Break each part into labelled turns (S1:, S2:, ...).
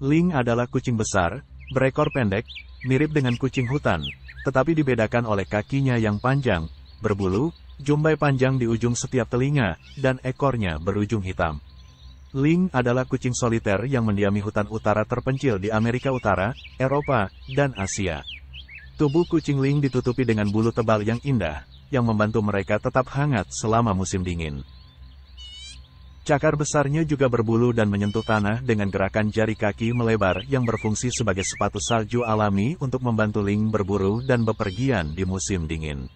S1: Ling adalah kucing besar, berekor pendek, mirip dengan kucing hutan, tetapi dibedakan oleh kakinya yang panjang, berbulu, jumbai panjang di ujung setiap telinga, dan ekornya berujung hitam. Ling adalah kucing soliter yang mendiami hutan utara terpencil di Amerika Utara, Eropa, dan Asia. Tubuh kucing Ling ditutupi dengan bulu tebal yang indah, yang membantu mereka tetap hangat selama musim dingin. Cakar besarnya juga berbulu dan menyentuh tanah dengan gerakan jari kaki melebar yang berfungsi sebagai sepatu salju alami untuk membantu Ling berburu dan bepergian di musim dingin.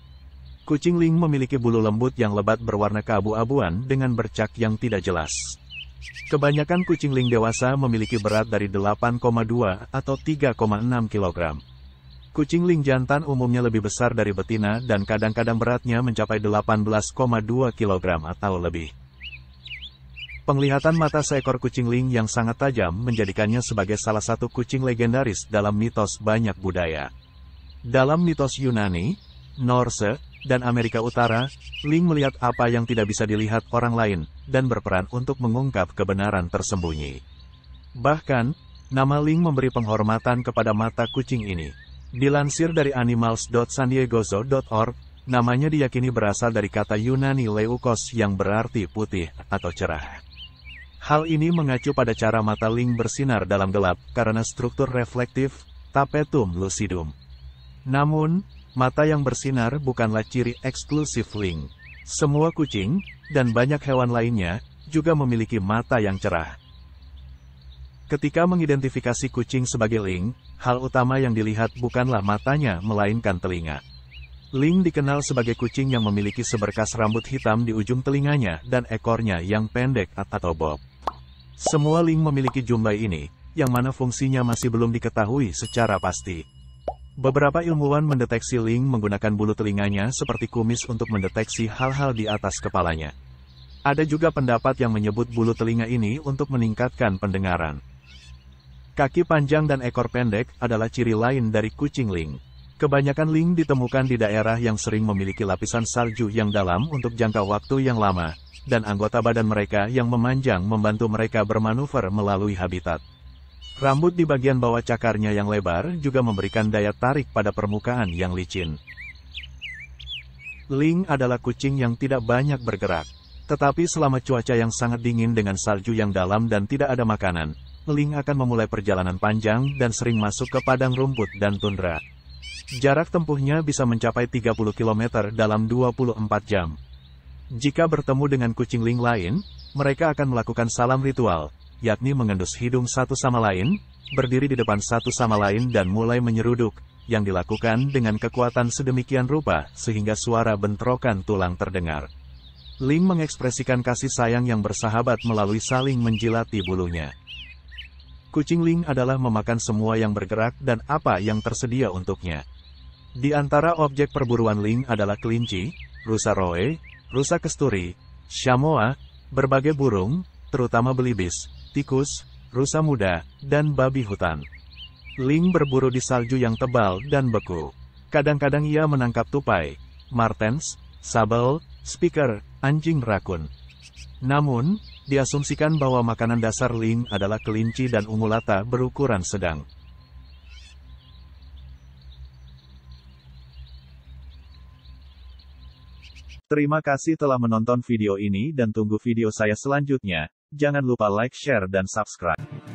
S1: Kucing Ling memiliki bulu lembut yang lebat berwarna keabu-abuan dengan bercak yang tidak jelas. Kebanyakan kucing Ling dewasa memiliki berat dari 8,2 atau 3,6 kg. Kucing Ling jantan umumnya lebih besar dari betina dan kadang-kadang beratnya mencapai 18,2 kg atau lebih. Penglihatan mata seekor kucing Ling yang sangat tajam menjadikannya sebagai salah satu kucing legendaris dalam mitos banyak budaya. Dalam mitos Yunani, Norse, dan Amerika Utara, Ling melihat apa yang tidak bisa dilihat orang lain, dan berperan untuk mengungkap kebenaran tersembunyi. Bahkan, nama Ling memberi penghormatan kepada mata kucing ini. Dilansir dari animals.sandiegozo.org, namanya diyakini berasal dari kata Yunani leukos yang berarti putih atau cerah. Hal ini mengacu pada cara mata Ling bersinar dalam gelap karena struktur reflektif, tapetum lucidum. Namun, mata yang bersinar bukanlah ciri eksklusif Ling. Semua kucing, dan banyak hewan lainnya, juga memiliki mata yang cerah. Ketika mengidentifikasi kucing sebagai Ling, hal utama yang dilihat bukanlah matanya melainkan telinga. Ling dikenal sebagai kucing yang memiliki seberkas rambut hitam di ujung telinganya dan ekornya yang pendek atau bob. Semua link memiliki jumlah ini, yang mana fungsinya masih belum diketahui secara pasti. Beberapa ilmuwan mendeteksi link menggunakan bulu telinganya seperti kumis untuk mendeteksi hal-hal di atas kepalanya. Ada juga pendapat yang menyebut bulu telinga ini untuk meningkatkan pendengaran. Kaki panjang dan ekor pendek adalah ciri lain dari kucing link. Kebanyakan link ditemukan di daerah yang sering memiliki lapisan salju yang dalam untuk jangka waktu yang lama, dan anggota badan mereka yang memanjang membantu mereka bermanuver melalui habitat. Rambut di bagian bawah cakarnya yang lebar juga memberikan daya tarik pada permukaan yang licin. Ling adalah kucing yang tidak banyak bergerak. Tetapi selama cuaca yang sangat dingin dengan salju yang dalam dan tidak ada makanan, Ling akan memulai perjalanan panjang dan sering masuk ke padang rumput dan tundra. Jarak tempuhnya bisa mencapai 30 km dalam 24 jam. Jika bertemu dengan kucing Ling lain, mereka akan melakukan salam ritual, yakni mengendus hidung satu sama lain, berdiri di depan satu sama lain dan mulai menyeruduk, yang dilakukan dengan kekuatan sedemikian rupa sehingga suara bentrokan tulang terdengar. Ling mengekspresikan kasih sayang yang bersahabat melalui saling menjilati bulunya. Kucing Ling adalah memakan semua yang bergerak dan apa yang tersedia untuknya. Di antara objek perburuan Ling adalah kelinci, rusa roe, rusa kesturi, shamoa, berbagai burung, terutama belibis, tikus, rusa muda, dan babi hutan. Ling berburu di salju yang tebal dan beku. Kadang-kadang ia menangkap tupai, martens, sabel, speaker, anjing rakun. Namun, diasumsikan bahwa makanan dasar Ling adalah kelinci dan ungulata berukuran sedang. Terima kasih telah menonton video ini dan tunggu video saya selanjutnya. Jangan lupa like, share, dan subscribe.